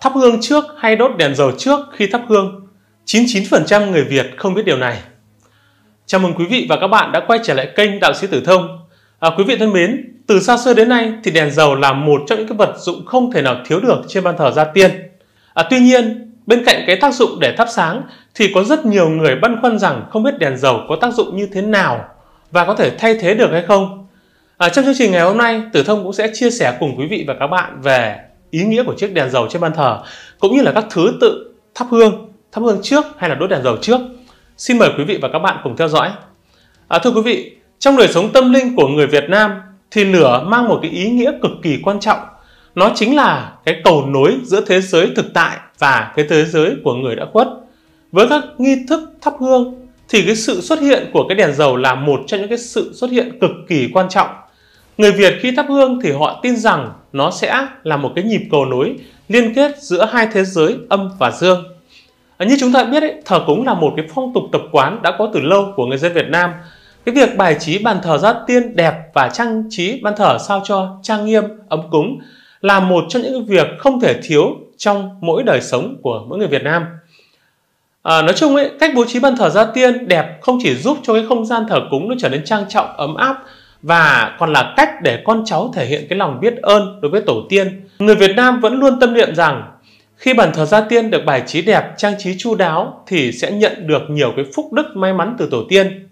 Thắp hương trước hay đốt đèn dầu trước khi thắp hương? 99% người Việt không biết điều này. Chào mừng quý vị và các bạn đã quay trở lại kênh Đạo sĩ Tử Thông. À, quý vị thân mến, từ xa xưa đến nay thì đèn dầu là một trong những cái vật dụng không thể nào thiếu được trên bàn thờ gia tiên. À, tuy nhiên, bên cạnh cái tác dụng để thắp sáng thì có rất nhiều người băn khoăn rằng không biết đèn dầu có tác dụng như thế nào và có thể thay thế được hay không. À, trong chương trình ngày hôm nay, Tử Thông cũng sẽ chia sẻ cùng quý vị và các bạn về ý nghĩa của chiếc đèn dầu trên ban thờ cũng như là các thứ tự thắp hương, thắp hương trước hay là đốt đèn dầu trước. Xin mời quý vị và các bạn cùng theo dõi. À, thưa quý vị, trong đời sống tâm linh của người Việt Nam thì lửa mang một cái ý nghĩa cực kỳ quan trọng. Nó chính là cái cầu nối giữa thế giới thực tại và cái thế giới của người đã khuất. Với các nghi thức thắp hương thì cái sự xuất hiện của cái đèn dầu là một trong những cái sự xuất hiện cực kỳ quan trọng Người Việt khi thắp hương thì họ tin rằng nó sẽ là một cái nhịp cầu nối liên kết giữa hai thế giới âm và dương. À, như chúng ta biết, ấy, thờ cúng là một cái phong tục tập quán đã có từ lâu của người dân Việt Nam. Cái việc bài trí bàn thờ gia tiên đẹp và trang trí bàn thờ sao cho trang nghiêm, ấm cúng là một trong những việc không thể thiếu trong mỗi đời sống của mỗi người Việt Nam. À, nói chung ấy, cách bố trí bàn thờ gia tiên đẹp không chỉ giúp cho cái không gian thờ cúng nó trở nên trang trọng, ấm áp và còn là cách để con cháu thể hiện cái lòng biết ơn đối với tổ tiên. Người Việt Nam vẫn luôn tâm niệm rằng khi bàn thờ gia tiên được bài trí đẹp, trang trí chu đáo thì sẽ nhận được nhiều cái phúc đức may mắn từ tổ tiên.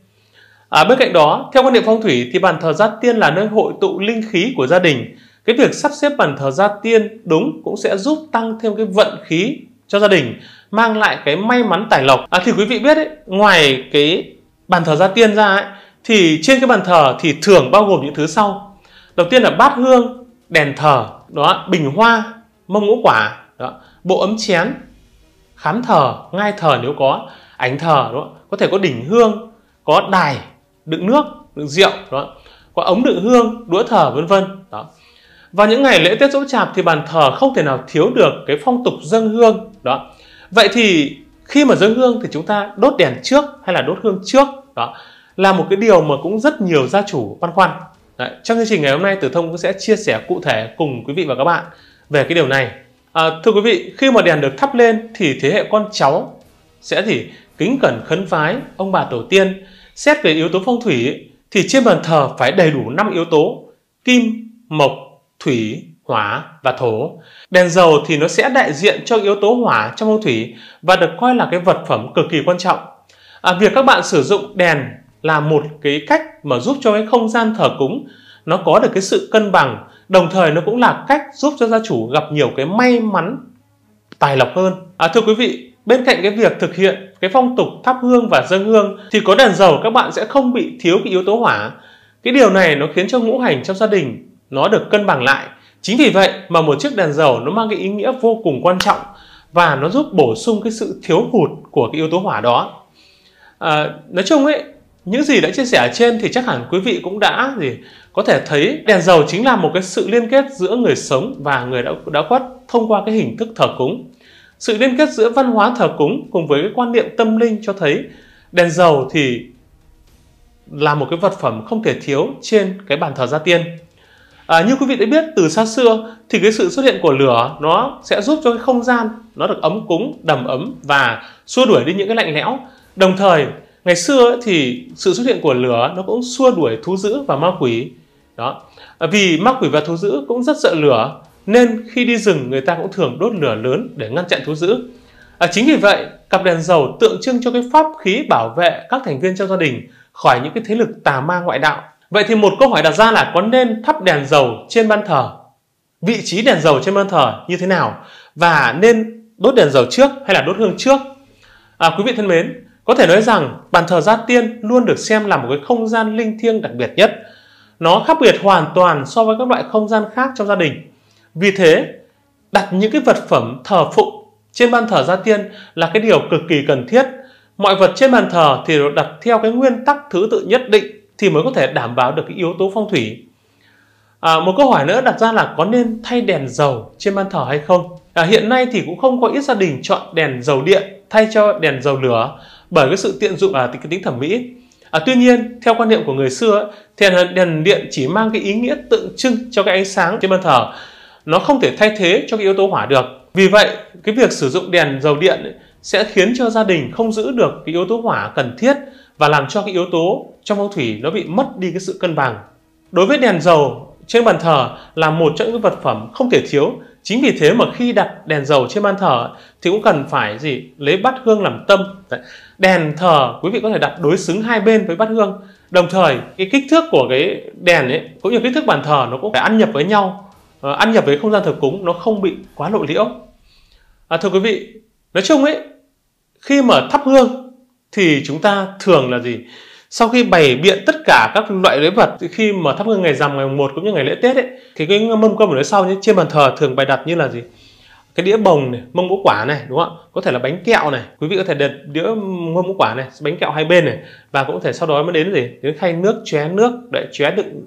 À, bên cạnh đó, theo quan niệm phong thủy thì bàn thờ gia tiên là nơi hội tụ linh khí của gia đình. Cái việc sắp xếp bàn thờ gia tiên đúng cũng sẽ giúp tăng thêm cái vận khí cho gia đình, mang lại cái may mắn tài lộc. À, thì quý vị biết ấy, ngoài cái bàn thờ gia tiên ra ấy, thì trên cái bàn thờ thì thường bao gồm những thứ sau đầu tiên là bát hương đèn thờ đó bình hoa mông ngũ quả đó, bộ ấm chén khám thờ ngai thờ nếu có ảnh thờ đó có thể có đỉnh hương có đài đựng nước đựng rượu đó có ống đựng hương đũa thờ vân vân đó và những ngày lễ Tết Dỗ Chạp thì bàn thờ không thể nào thiếu được cái phong tục dâng hương đó. Vậy thì khi mà dâng hương thì chúng ta đốt đèn trước hay là đốt hương trước đó là một cái điều mà cũng rất nhiều gia chủ băn khoăn. Đấy, trong chương trình ngày hôm nay Tử Thông cũng sẽ chia sẻ cụ thể cùng quý vị và các bạn về cái điều này. À, thưa quý vị, khi mà đèn được thắp lên thì thế hệ con cháu sẽ gì kính cẩn khấn phái ông bà tổ tiên. Xét về yếu tố phong thủy thì trên bàn thờ phải đầy đủ 5 yếu tố kim, mộc, thủy, hỏa và thổ. Đèn dầu thì nó sẽ đại diện cho yếu tố hỏa trong phong thủy và được coi là cái vật phẩm cực kỳ quan trọng. À, việc các bạn sử dụng đèn là một cái cách mà giúp cho cái không gian thờ cúng nó có được cái sự cân bằng đồng thời nó cũng là cách giúp cho gia chủ gặp nhiều cái may mắn tài lộc hơn à, thưa quý vị bên cạnh cái việc thực hiện cái phong tục thắp hương và dâng hương thì có đèn dầu các bạn sẽ không bị thiếu cái yếu tố hỏa cái điều này nó khiến cho ngũ hành trong gia đình nó được cân bằng lại chính vì vậy mà một chiếc đèn dầu nó mang cái ý nghĩa vô cùng quan trọng và nó giúp bổ sung cái sự thiếu hụt của cái yếu tố hỏa đó à, nói chung ấy những gì đã chia sẻ ở trên thì chắc hẳn quý vị cũng đã gì có thể thấy đèn dầu chính là một cái sự liên kết giữa người sống và người đã đã khuất thông qua cái hình thức thờ cúng. Sự liên kết giữa văn hóa thờ cúng cùng với cái quan niệm tâm linh cho thấy đèn dầu thì là một cái vật phẩm không thể thiếu trên cái bàn thờ gia tiên. À, như quý vị đã biết từ xa xưa thì cái sự xuất hiện của lửa nó sẽ giúp cho cái không gian nó được ấm cúng, đầm ấm và xua đuổi đi những cái lạnh lẽo. Đồng thời ngày xưa ấy, thì sự xuất hiện của lửa nó cũng xua đuổi thú dữ và ma quỷ đó à, vì ma quỷ và thú dữ cũng rất sợ lửa nên khi đi rừng người ta cũng thường đốt lửa lớn để ngăn chặn thú dữ à, chính vì vậy cặp đèn dầu tượng trưng cho cái pháp khí bảo vệ các thành viên trong gia đình khỏi những cái thế lực tà ma ngoại đạo vậy thì một câu hỏi đặt ra là có nên thắp đèn dầu trên ban thờ vị trí đèn dầu trên ban thờ như thế nào và nên đốt đèn dầu trước hay là đốt hương trước à, quý vị thân mến có thể nói rằng bàn thờ Gia Tiên luôn được xem là một cái không gian linh thiêng đặc biệt nhất. Nó khác biệt hoàn toàn so với các loại không gian khác trong gia đình. Vì thế, đặt những cái vật phẩm thờ phụng trên bàn thờ gia tiên là cái điều cực kỳ cần thiết. Mọi vật trên bàn thờ thì được đặt theo cái nguyên tắc thứ tự nhất định thì mới có thể đảm bảo được cái yếu tố phong thủy. À, một câu hỏi nữa đặt ra là có nên thay đèn dầu trên bàn thờ hay không? À, hiện nay thì cũng không có ít gia đình chọn đèn dầu điện thay cho đèn dầu lửa bởi cái sự tiện dụng à, cái tính thẩm mỹ à, tuy nhiên theo quan niệm của người xưa thì đèn, điện chỉ mang cái ý nghĩa tượng trưng cho cái ánh sáng trên bàn thờ nó không thể thay thế cho cái yếu tố hỏa được vì vậy cái việc sử dụng đèn dầu điện sẽ khiến cho gia đình không giữ được cái yếu tố hỏa cần thiết và làm cho cái yếu tố trong phong thủy nó bị mất đi cái sự cân bằng đối với đèn dầu trên bàn thờ là một trong những vật phẩm không thể thiếu Chính vì thế mà khi đặt đèn dầu trên ban thờ thì cũng cần phải gì lấy bát hương làm tâm. Đèn thờ quý vị có thể đặt đối xứng hai bên với bát hương. Đồng thời cái kích thước của cái đèn ấy cũng như kích thước bàn thờ nó cũng phải ăn nhập với nhau, ờ, ăn nhập với không gian thờ cúng nó không bị quá lộ liễu. À, thưa quý vị, nói chung ấy khi mà thắp hương thì chúng ta thường là gì? sau khi bày biện tất cả các loại lễ vật khi mà thắp hương ngày rằm ngày mùng một cũng như ngày lễ Tết ấy thì cái mâm cơm ở phía sau nhé trên bàn thờ thường bày đặt như là gì cái đĩa bồng này, mâm ngũ quả này đúng không ạ? Có thể là bánh kẹo này, quý vị có thể đặt đĩa mâm ngũ quả này, bánh kẹo hai bên này và cũng có thể sau đó mới đến gì? Đến khay nước, chóe nước, để chóe đựng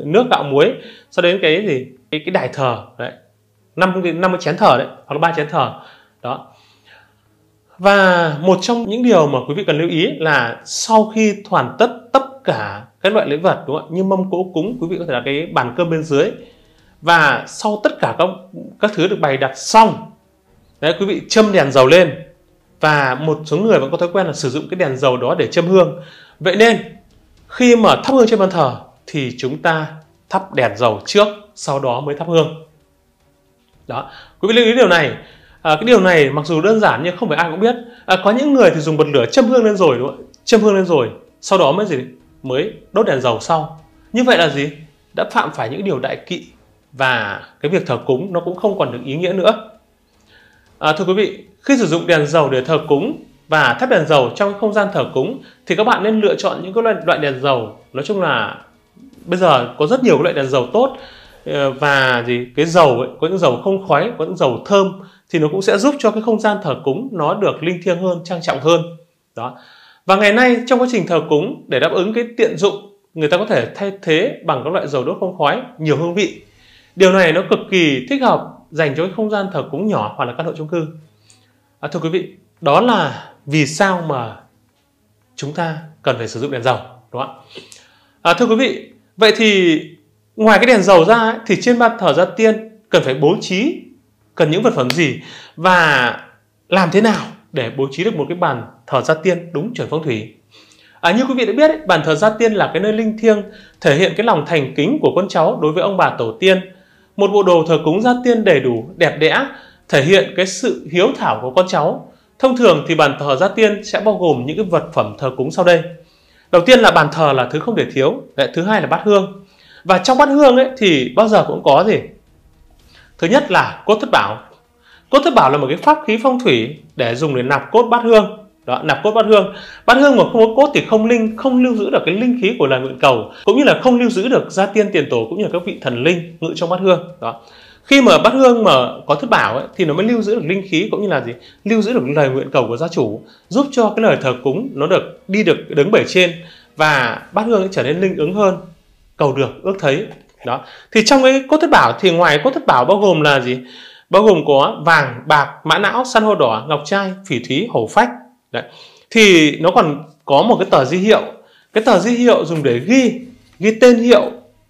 uh, nước gạo muối, sau đến cái gì? Cái cái đài thờ đấy. năm năm chén thờ đấy, hoặc là ba chén thờ. Đó và một trong những điều mà quý vị cần lưu ý là sau khi hoàn tất tất cả các loại lễ vật đúng không ạ như mâm cỗ cúng quý vị có thể là cái bàn cơm bên dưới và sau tất cả các các thứ được bày đặt xong đấy quý vị châm đèn dầu lên và một số người vẫn có thói quen là sử dụng cái đèn dầu đó để châm hương vậy nên khi mà thắp hương trên bàn thờ thì chúng ta thắp đèn dầu trước sau đó mới thắp hương đó quý vị lưu ý điều này À, cái điều này mặc dù đơn giản nhưng không phải ai cũng biết. À, có những người thì dùng bật lửa châm hương lên rồi đúng không? Châm hương lên rồi, sau đó mới gì? Mới đốt đèn dầu sau. Như vậy là gì? Đã phạm phải những điều đại kỵ và cái việc thờ cúng nó cũng không còn được ý nghĩa nữa. À, thưa quý vị, khi sử dụng đèn dầu để thờ cúng và thắp đèn dầu trong không gian thờ cúng thì các bạn nên lựa chọn những cái loại, loại đèn dầu nói chung là bây giờ có rất nhiều loại đèn dầu tốt và gì cái dầu ấy, có những dầu không khói có những dầu thơm thì nó cũng sẽ giúp cho cái không gian thờ cúng nó được linh thiêng hơn trang trọng hơn đó và ngày nay trong quá trình thờ cúng để đáp ứng cái tiện dụng người ta có thể thay thế bằng các loại dầu đốt không khói nhiều hương vị điều này nó cực kỳ thích hợp dành cho cái không gian thờ cúng nhỏ hoặc là căn hộ chung cư à, thưa quý vị đó là vì sao mà chúng ta cần phải sử dụng đèn dầu đúng không à, thưa quý vị vậy thì ngoài cái đèn dầu ra ấy, thì trên bàn thờ gia tiên cần phải bố trí cần những vật phẩm gì và làm thế nào để bố trí được một cái bàn thờ gia tiên đúng chuẩn phong thủy À, như quý vị đã biết, ấy, bàn thờ gia tiên là cái nơi linh thiêng thể hiện cái lòng thành kính của con cháu đối với ông bà tổ tiên. Một bộ đồ thờ cúng gia tiên đầy đủ, đẹp đẽ, thể hiện cái sự hiếu thảo của con cháu. Thông thường thì bàn thờ gia tiên sẽ bao gồm những cái vật phẩm thờ cúng sau đây. Đầu tiên là bàn thờ là thứ không thể thiếu, thứ hai là bát hương. Và trong bát hương ấy thì bao giờ cũng có gì? Thứ nhất là cốt thất bảo. Cốt thất bảo là một cái pháp khí phong thủy để dùng để nạp cốt bát hương. Đó, nạp cốt bát hương. Bát hương mà không có cốt thì không linh, không lưu giữ được cái linh khí của lời nguyện cầu, cũng như là không lưu giữ được gia tiên tiền tổ cũng như là các vị thần linh ngự trong bát hương. Đó. Khi mà bát hương mà có thất bảo ấy, thì nó mới lưu giữ được linh khí cũng như là gì? Lưu giữ được lời nguyện cầu của gia chủ, giúp cho cái lời thờ cúng nó được đi được đứng bể trên và bát hương trở nên linh ứng hơn, cầu được ước thấy đó thì trong cái cốt thất bảo thì ngoài cốt thất bảo bao gồm là gì bao gồm có vàng bạc mã não san hô đỏ ngọc trai phỉ thúy hổ phách đấy thì nó còn có một cái tờ di hiệu cái tờ di hiệu dùng để ghi ghi tên hiệu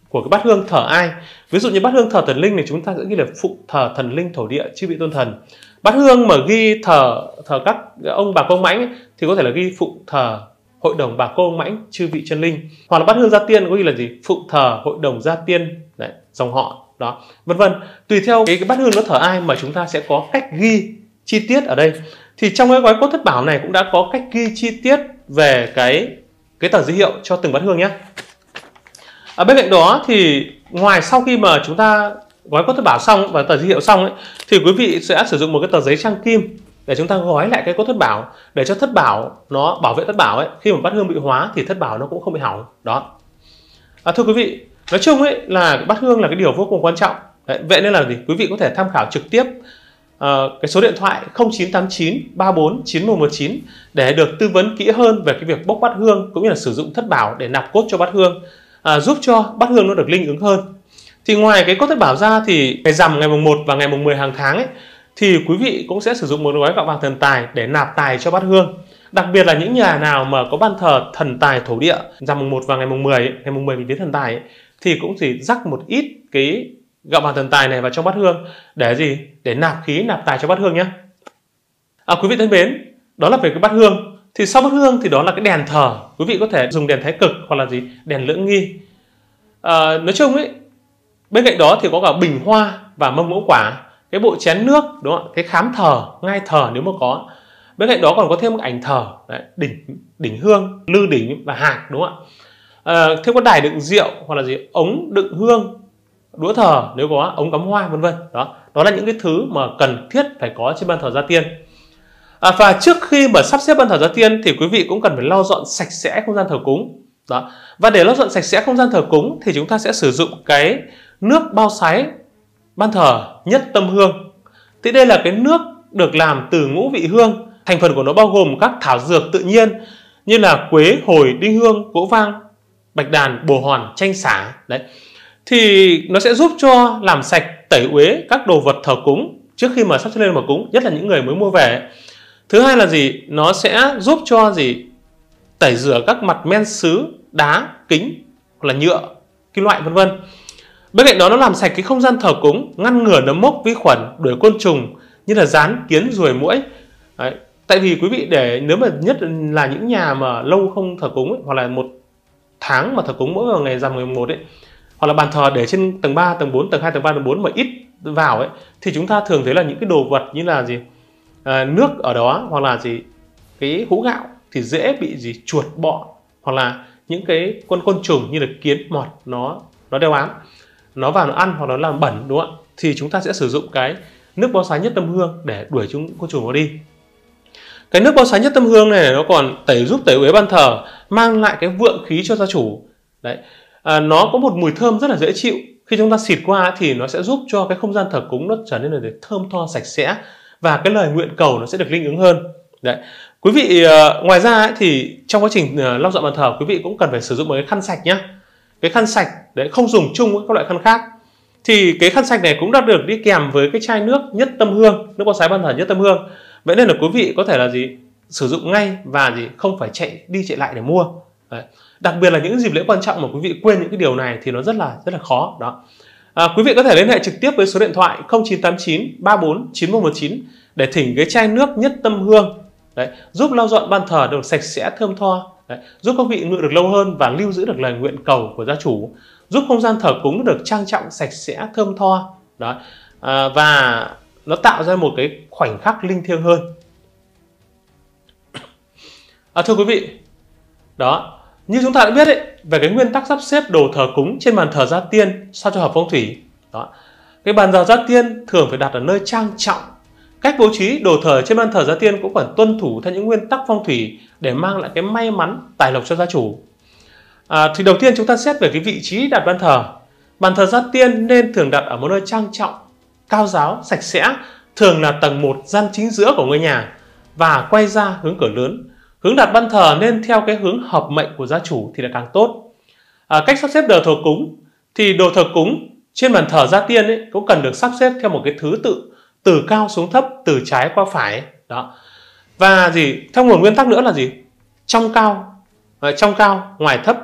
của cái bát hương thờ ai ví dụ như bát hương thờ thần linh thì chúng ta sẽ ghi là phụ thờ thần linh thổ địa chư vị tôn thần bát hương mà ghi thờ thờ các ông bà công mãnh thì có thể là ghi phụ thờ hội đồng bà cô mãnh chư vị chân linh hoặc là bát hương gia tiên có nghĩa là gì phụng thờ hội đồng gia tiên đấy, dòng họ đó vân vân tùy theo cái, cái bát hương nó thờ ai mà chúng ta sẽ có cách ghi chi tiết ở đây thì trong cái gói cốt thất bảo này cũng đã có cách ghi chi tiết về cái cái tờ dữ hiệu cho từng bát hương nhé ở bên cạnh đó thì ngoài sau khi mà chúng ta gói cốt thất bảo xong và tờ dữ hiệu xong ấy, thì quý vị sẽ sử dụng một cái tờ giấy trang kim để chúng ta gói lại cái cốt thất bảo để cho thất bảo nó bảo vệ thất bảo ấy khi mà bát hương bị hóa thì thất bảo nó cũng không bị hỏng đó à, thưa quý vị nói chung ấy là bát hương là cái điều vô cùng quan trọng Đấy, vậy nên là gì quý vị có thể tham khảo trực tiếp uh, cái số điện thoại 0989 34 9119 để được tư vấn kỹ hơn về cái việc bốc bát hương cũng như là sử dụng thất bảo để nạp cốt cho bát hương à, giúp cho bát hương nó được linh ứng hơn thì ngoài cái cốt thất bảo ra thì ngày rằm ngày mùng 1 và ngày mùng 10 hàng tháng ấy thì quý vị cũng sẽ sử dụng một gói gạo vàng thần tài để nạp tài cho bát hương. Đặc biệt là những nhà nào mà có ban thờ thần tài thổ địa rằm mùng 1 và ngày mùng 10, ngày mùng 10 mình đến thần tài ấy, thì cũng chỉ rắc một ít cái gạo vàng thần tài này vào trong bát hương để gì? Để nạp khí, nạp tài cho bát hương nhé. À, quý vị thân mến, đó là về cái bát hương. Thì sau bát hương thì đó là cái đèn thờ. Quý vị có thể dùng đèn thái cực hoặc là gì? Đèn lưỡng nghi. À, nói chung ấy, bên cạnh đó thì có cả bình hoa và mâm ngũ quả cái bộ chén nước đúng không ạ cái khám thờ ngay thờ nếu mà có bên cạnh đó còn có thêm một ảnh thờ đấy, đỉnh đỉnh hương lư đỉnh và hạt đúng không ạ à, thêm có đài đựng rượu hoặc là gì ống đựng hương đũa thờ nếu có ống cắm hoa vân vân đó đó là những cái thứ mà cần thiết phải có trên ban thờ gia tiên à, và trước khi mà sắp xếp ban thờ gia tiên thì quý vị cũng cần phải lau dọn sạch sẽ không gian thờ cúng đó và để lau dọn sạch sẽ không gian thờ cúng thì chúng ta sẽ sử dụng cái nước bao sái ban thờ nhất tâm hương thì đây là cái nước được làm từ ngũ vị hương thành phần của nó bao gồm các thảo dược tự nhiên như là quế hồi đinh hương gỗ vang bạch đàn bồ hòn chanh xả đấy thì nó sẽ giúp cho làm sạch tẩy uế các đồ vật thờ cúng trước khi mà sắp lên mà cúng nhất là những người mới mua về thứ hai là gì nó sẽ giúp cho gì tẩy rửa các mặt men sứ đá kính hoặc là nhựa kim loại vân vân Bên cạnh đó nó làm sạch cái không gian thờ cúng, ngăn ngừa nấm mốc vi khuẩn, đuổi côn trùng như là rán, kiến, ruồi, muỗi. Đấy. Tại vì quý vị để nếu mà nhất là những nhà mà lâu không thờ cúng ấy, hoặc là một tháng mà thờ cúng mỗi vào ngày rằm ngày một ấy hoặc là bàn thờ để trên tầng 3, tầng 4, tầng 2, tầng 3, tầng 4 mà ít vào ấy thì chúng ta thường thấy là những cái đồ vật như là gì à, nước ở đó hoặc là gì cái hũ gạo thì dễ bị gì chuột bọ hoặc là những cái con côn trùng như là kiến mọt nó nó đeo ám nó vào nó ăn hoặc nó làm bẩn đúng không ạ thì chúng ta sẽ sử dụng cái nước bó sáng nhất tâm hương để đuổi chúng côn trùng nó đi cái nước bó sáng nhất tâm hương này nó còn tẩy giúp tẩy uế ban thờ mang lại cái vượng khí cho gia chủ đấy à, nó có một mùi thơm rất là dễ chịu khi chúng ta xịt qua thì nó sẽ giúp cho cái không gian thờ cúng nó trở nên là thơm tho sạch sẽ và cái lời nguyện cầu nó sẽ được linh ứng hơn đấy quý vị à, ngoài ra ấy, thì trong quá trình à, lau dọn bàn thờ quý vị cũng cần phải sử dụng một cái khăn sạch nhé cái khăn sạch đấy không dùng chung với các loại khăn khác thì cái khăn sạch này cũng đã được đi kèm với cái chai nước nhất tâm hương nước bóng sái ban thần nhất tâm hương vậy nên là quý vị có thể là gì sử dụng ngay và gì không phải chạy đi chạy lại để mua đấy. đặc biệt là những dịp lễ quan trọng mà quý vị quên những cái điều này thì nó rất là rất là khó đó à, quý vị có thể liên hệ trực tiếp với số điện thoại 0989 34 9119 để thỉnh cái chai nước nhất tâm hương đấy giúp lau dọn ban thờ được sạch sẽ thơm tho Đấy, giúp các vị nguyện được lâu hơn và lưu giữ được lời nguyện cầu của gia chủ giúp không gian thờ cúng được trang trọng sạch sẽ thơm tho đó à, và nó tạo ra một cái khoảnh khắc linh thiêng hơn à, thưa quý vị đó như chúng ta đã biết ấy, về cái nguyên tắc sắp xếp đồ thờ cúng trên bàn thờ gia tiên sao cho hợp phong thủy đó cái bàn thờ gia tiên thường phải đặt ở nơi trang trọng cách bố trí đồ thờ trên bàn thờ gia tiên cũng phải tuân thủ theo những nguyên tắc phong thủy để mang lại cái may mắn tài lộc cho gia chủ à, thì đầu tiên chúng ta xét về cái vị trí đặt bàn thờ bàn thờ gia tiên nên thường đặt ở một nơi trang trọng cao giáo sạch sẽ thường là tầng 1 gian chính giữa của ngôi nhà và quay ra hướng cửa lớn hướng đặt bàn thờ nên theo cái hướng hợp mệnh của gia chủ thì là càng tốt à, cách sắp xếp đồ thờ cúng thì đồ thờ cúng trên bàn thờ gia tiên ấy, cũng cần được sắp xếp theo một cái thứ tự từ cao xuống thấp từ trái qua phải đó và gì theo một nguyên tắc nữa là gì trong cao ờ, trong cao ngoài thấp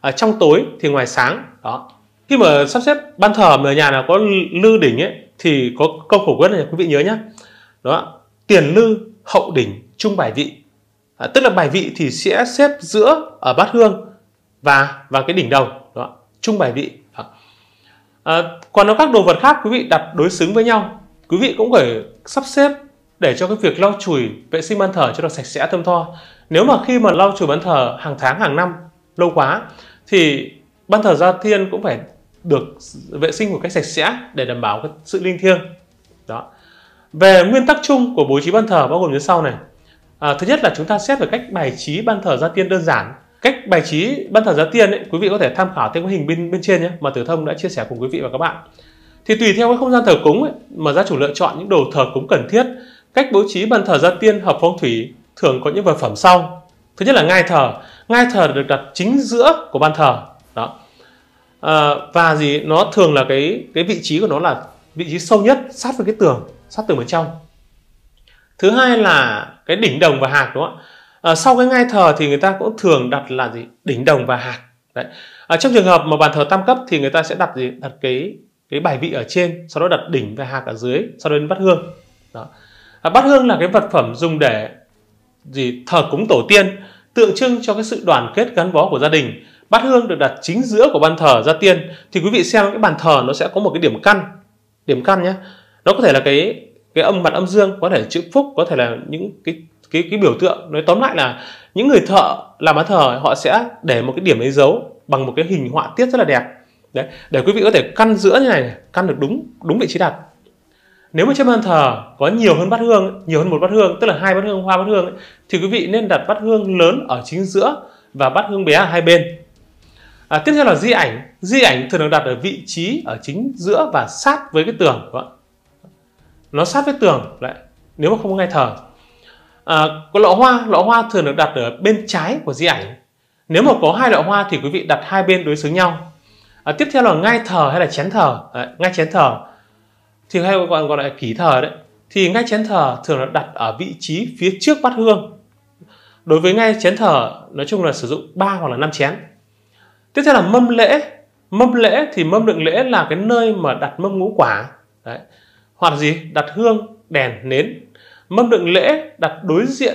à, trong tối thì ngoài sáng đó khi mà sắp xếp ban thờ mà nhà nào có lư đỉnh ấy thì có câu khẩu quyết này quý vị nhớ nhé đó tiền lư hậu đỉnh trung bài vị à, tức là bài vị thì sẽ xếp giữa ở bát hương và và cái đỉnh đầu đó trung bài vị đó. À, còn có các đồ vật khác quý vị đặt đối xứng với nhau quý vị cũng phải sắp xếp để cho cái việc lau chùi vệ sinh ban thờ cho nó sạch sẽ thơm tho nếu mà khi mà lau chùi ban thờ hàng tháng hàng năm lâu quá thì ban thờ gia tiên cũng phải được vệ sinh một cách sạch sẽ để đảm bảo cái sự linh thiêng đó về nguyên tắc chung của bố trí ban thờ bao gồm như sau này à, thứ nhất là chúng ta xét về cách bài trí ban thờ gia tiên đơn giản cách bài trí ban thờ gia tiên ấy, quý vị có thể tham khảo thêm cái hình bên bên trên nhé mà tử thông đã chia sẻ cùng quý vị và các bạn thì tùy theo cái không gian thờ cúng ấy, mà gia chủ lựa chọn những đồ thờ cúng cần thiết Cách bố trí bàn thờ gia tiên hợp phong thủy thường có những vật phẩm sau. Thứ nhất là ngai thờ. Ngai thờ được đặt chính giữa của bàn thờ. Đó. À, và gì nó thường là cái cái vị trí của nó là vị trí sâu nhất sát với cái tường, sát tường bên trong. Thứ hai là cái đỉnh đồng và hạt đúng không ạ? À, sau cái ngai thờ thì người ta cũng thường đặt là gì? Đỉnh đồng và hạt. Đấy. À, trong trường hợp mà bàn thờ tam cấp thì người ta sẽ đặt gì? Đặt cái cái bài vị ở trên, sau đó đặt đỉnh và hạt ở dưới, sau đó đến vắt hương. Đó. À, bát hương là cái vật phẩm dùng để gì thờ cúng tổ tiên tượng trưng cho cái sự đoàn kết gắn bó của gia đình bát hương được đặt chính giữa của bàn thờ gia tiên thì quý vị xem cái bàn thờ nó sẽ có một cái điểm căn điểm căn nhé nó có thể là cái cái âm mặt âm dương có thể chữ phúc có thể là những cái cái cái biểu tượng nói tóm lại là những người thợ làm bán thờ họ sẽ để một cái điểm ấy dấu bằng một cái hình họa tiết rất là đẹp đấy để quý vị có thể căn giữa như này căn được đúng đúng vị trí đặt nếu mà trên bàn thờ có nhiều hơn bát hương nhiều hơn một bát hương tức là hai bát hương hoa bát hương thì quý vị nên đặt bát hương lớn ở chính giữa và bát hương bé ở hai bên à, tiếp theo là di ảnh di ảnh thường được đặt ở vị trí ở chính giữa và sát với cái tường nó sát với tường lại nếu mà không có ngay thờ à, có lọ hoa lọ hoa thường được đặt ở bên trái của di ảnh nếu mà có hai lọ hoa thì quý vị đặt hai bên đối xứng nhau à, tiếp theo là ngai thờ hay là chén thờ à, ngai chén thờ thì hay còn gọi là kỷ thờ đấy thì ngay chén thờ thường là đặt ở vị trí phía trước bát hương đối với ngay chén thờ nói chung là sử dụng 3 hoặc là 5 chén tiếp theo là mâm lễ mâm lễ thì mâm đựng lễ là cái nơi mà đặt mâm ngũ quả đấy hoặc là gì đặt hương đèn nến mâm đựng lễ đặt đối diện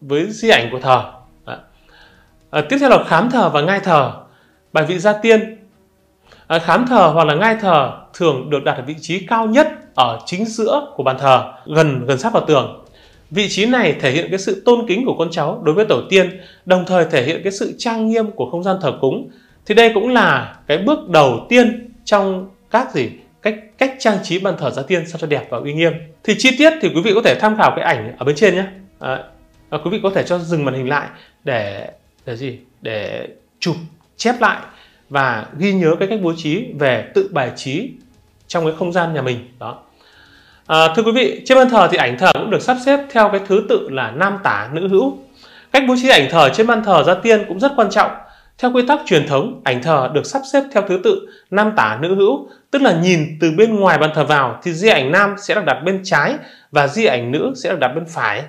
với di ảnh của thờ đấy. à, tiếp theo là khám thờ và ngai thờ bài vị gia tiên à, khám thờ hoặc là ngai thờ thường được đặt ở vị trí cao nhất ở chính giữa của bàn thờ, gần gần sát vào tường. Vị trí này thể hiện cái sự tôn kính của con cháu đối với tổ tiên, đồng thời thể hiện cái sự trang nghiêm của không gian thờ cúng. Thì đây cũng là cái bước đầu tiên trong các gì cách cách trang trí bàn thờ gia tiên sao cho đẹp và uy nghiêm. Thì chi tiết thì quý vị có thể tham khảo cái ảnh ở bên trên nhé. À, quý vị có thể cho dừng màn hình lại để để gì để chụp chép lại và ghi nhớ cái cách bố trí về tự bài trí trong cái không gian nhà mình đó à, thưa quý vị trên bàn thờ thì ảnh thờ cũng được sắp xếp theo cái thứ tự là nam tả nữ hữu cách bố trí ảnh thờ trên bàn thờ gia tiên cũng rất quan trọng theo quy tắc truyền thống ảnh thờ được sắp xếp theo thứ tự nam tả nữ hữu tức là nhìn từ bên ngoài bàn thờ vào thì di ảnh nam sẽ được đặt bên trái và di ảnh nữ sẽ được đặt bên phải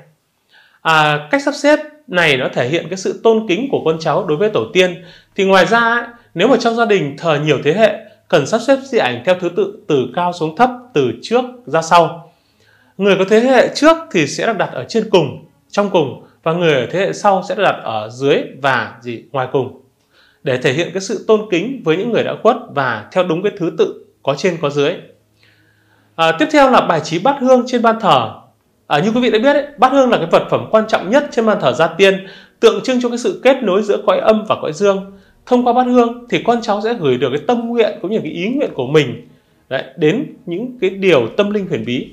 à, cách sắp xếp này nó thể hiện cái sự tôn kính của con cháu đối với tổ tiên thì ngoài ra nếu mà trong gia đình thờ nhiều thế hệ cần sắp xếp di ảnh theo thứ tự từ cao xuống thấp, từ trước ra sau. Người có thế hệ trước thì sẽ được đặt ở trên cùng, trong cùng và người ở thế hệ sau sẽ được đặt ở dưới và gì ngoài cùng. Để thể hiện cái sự tôn kính với những người đã khuất và theo đúng cái thứ tự có trên có dưới. À, tiếp theo là bài trí bát hương trên ban thờ. À, như quý vị đã biết, ấy, bát hương là cái vật phẩm quan trọng nhất trên ban thờ gia tiên, tượng trưng cho cái sự kết nối giữa cõi âm và cõi dương thông qua bát hương thì con cháu sẽ gửi được cái tâm nguyện cũng như cái ý nguyện của mình đấy, đến những cái điều tâm linh huyền bí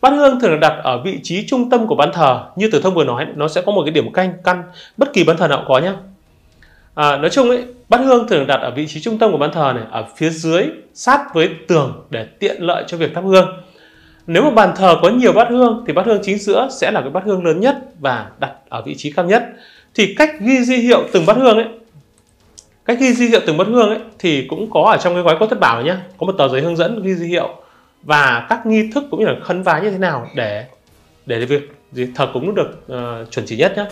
bát hương thường được đặt ở vị trí trung tâm của bàn thờ như từ thông vừa nói nó sẽ có một cái điểm canh căn bất kỳ bàn thờ nào cũng có nhé. à, nói chung ấy bát hương thường được đặt ở vị trí trung tâm của bàn thờ này ở phía dưới sát với tường để tiện lợi cho việc thắp hương nếu mà bàn thờ có nhiều bát hương thì bát hương chính giữa sẽ là cái bát hương lớn nhất và đặt ở vị trí cao nhất thì cách ghi di hiệu từng bát hương ấy cách ghi di hiệu từng bất hương ấy thì cũng có ở trong cái gói cốt thất bảo này nhá có một tờ giấy hướng dẫn ghi di hiệu và các nghi thức cũng như là khấn vái như thế nào để để việc gì thờ cúng được uh, chuẩn chỉ nhất nhé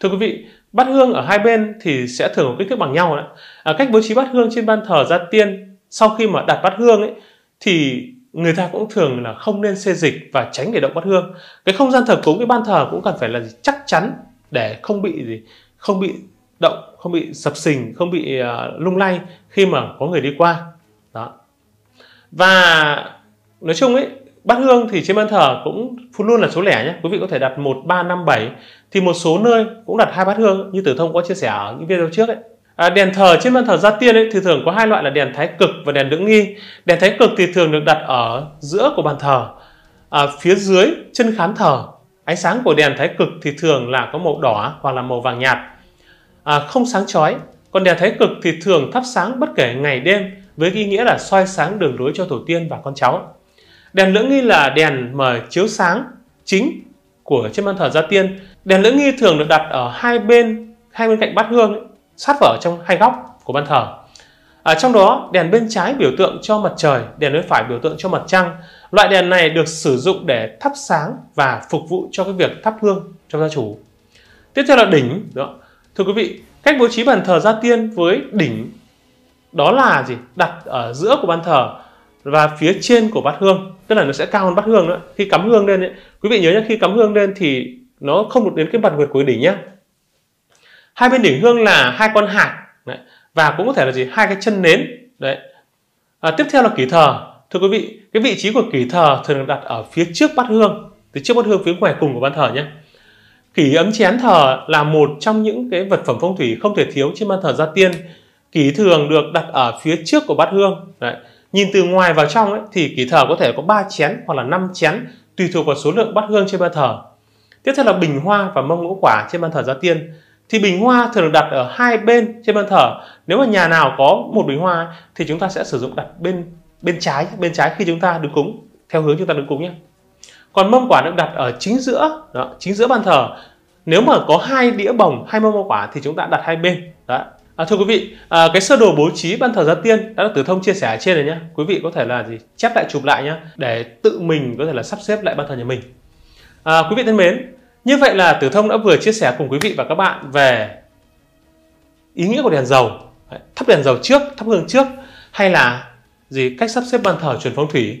thưa quý vị bát hương ở hai bên thì sẽ thường có kích thước bằng nhau đấy. À, cách bố trí bát hương trên ban thờ gia tiên sau khi mà đặt bát hương ấy thì người ta cũng thường là không nên xê dịch và tránh để động bát hương cái không gian thờ cúng cái ban thờ cũng cần phải là gì chắc chắn để không bị gì không bị động không bị sập sình không bị à, lung lay khi mà có người đi qua đó và nói chung ấy bát hương thì trên bàn thờ cũng luôn là số lẻ nhé quý vị có thể đặt một, ba, năm, bảy. thì một số nơi cũng đặt hai bát hương như tử thông có chia sẻ ở những video trước ấy À, đèn thờ trên bàn thờ gia tiên ấy, thì thường có hai loại là đèn thái cực và đèn đứng nghi đèn thái cực thì thường được đặt ở giữa của bàn thờ à, phía dưới chân khán thờ ánh sáng của đèn thái cực thì thường là có màu đỏ hoặc là màu vàng nhạt à, không sáng chói. Còn đèn thái cực thì thường thắp sáng bất kể ngày đêm với ý nghĩa là soi sáng đường lối cho tổ tiên và con cháu. Đèn lưỡng nghi là đèn mà chiếu sáng chính của trên ban thờ gia tiên. Đèn lưỡng nghi thường được đặt ở hai bên hai bên cạnh bát hương sát vào trong hai góc của ban thờ. À, trong đó đèn bên trái biểu tượng cho mặt trời, đèn bên phải biểu tượng cho mặt trăng. Loại đèn này được sử dụng để thắp sáng và phục vụ cho cái việc thắp hương cho gia chủ. Tiếp theo là đỉnh, đúng không? Thưa quý vị, cách bố trí bàn thờ gia tiên với đỉnh đó là gì? Đặt ở giữa của bàn thờ và phía trên của bát hương, tức là nó sẽ cao hơn bát hương nữa. Khi cắm hương lên ấy, quý vị nhớ nhé, khi cắm hương lên thì nó không được đến cái mặt nguyệt của đỉnh nhé. Hai bên đỉnh hương là hai con hạt đấy. và cũng có thể là gì? Hai cái chân nến đấy. À, tiếp theo là kỷ thờ. Thưa quý vị, cái vị trí của kỷ thờ thường đặt ở phía trước bát hương, từ trước bát hương phía ngoài cùng của bàn thờ nhé. Kỷ ấm chén thờ là một trong những cái vật phẩm phong thủy không thể thiếu trên bàn thờ gia tiên. Kỷ thường được đặt ở phía trước của bát hương. Đấy. Nhìn từ ngoài vào trong ấy, thì kỷ thờ có thể có 3 chén hoặc là 5 chén tùy thuộc vào số lượng bát hương trên bàn thờ. Tiếp theo là bình hoa và mâm ngũ quả trên bàn thờ gia tiên. Thì bình hoa thường được đặt ở hai bên trên bàn thờ. Nếu mà nhà nào có một bình hoa thì chúng ta sẽ sử dụng đặt bên bên trái bên trái khi chúng ta được cúng theo hướng chúng ta được cúng nhé còn mâm quả được đặt ở chính giữa đó, chính giữa bàn thờ nếu mà có hai đĩa bồng hai mâm quả thì chúng ta đặt hai bên đó À, thưa quý vị, à, cái sơ đồ bố trí ban thờ gia tiên đã được Tử Thông chia sẻ ở trên rồi nhé. Quý vị có thể là gì chép lại chụp lại nhé để tự mình có thể là sắp xếp lại ban thờ nhà mình. À, quý vị thân mến, như vậy là Tử Thông đã vừa chia sẻ cùng quý vị và các bạn về ý nghĩa của đèn dầu, thắp đèn dầu trước, thắp hương trước hay là gì cách sắp xếp ban thờ truyền phong thủy.